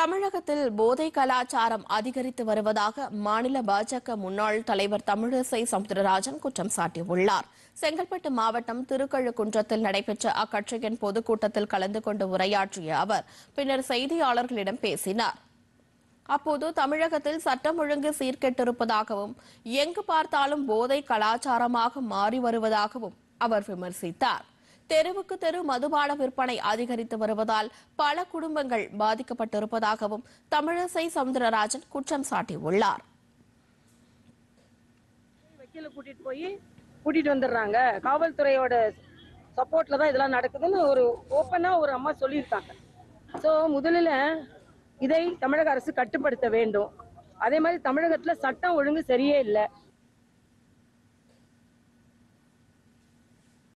தமிழகத்தில் போதை கலாச்சாரம் அதிகரித்து வருவதாக மாநில பாஜக முன்னாள் தலைவர் தமிழிசை சவுந்தரராஜன் குற்றம் சாட்டியுள்ளார் செங்கல்பட்டு மாவட்டம் திருக்கழுக்குன்றத்தில் நடைபெற்ற அக்கட்சியின் பொதுக்கூட்டத்தில் கலந்து கொண்டு உரையாற்றிய அவர் பின்னர் செய்தியாளர்களிடம் பேசினார் அப்போது தமிழகத்தில் சட்டம் ஒழுங்கு சீர்கெட்டிருப்பதாகவும் எங்கு பார்த்தாலும் போதை கலாச்சாரமாக மாறி வருவதாகவும் அவர் விமர்சித்தார் தெருவுக்கு தெரு மதுபான விற்பனை அதிகரித்து வருவதால் பல குடும்பங்கள் பாதிக்கப்பட்டிருப்பதாகவும் தமிழிசை சவுந்தரராஜன் குற்றம் சாட்டியுள்ளார் கூட்டிட்டு போய் கூட்டிட்டு வந்துடுறாங்க காவல்துறையோட சப்போர்ட்ல தான் இதெல்லாம் நடக்குதுன்னு ஒரு ஓப்பனா ஒரு அம்மா சொல்லியிருக்காங்க ஸோ முதலில் இதை தமிழக அரசு கட்டுப்படுத்த வேண்டும் அதே மாதிரி தமிழகத்துல சட்டம் ஒழுங்கு சரியே இல்லை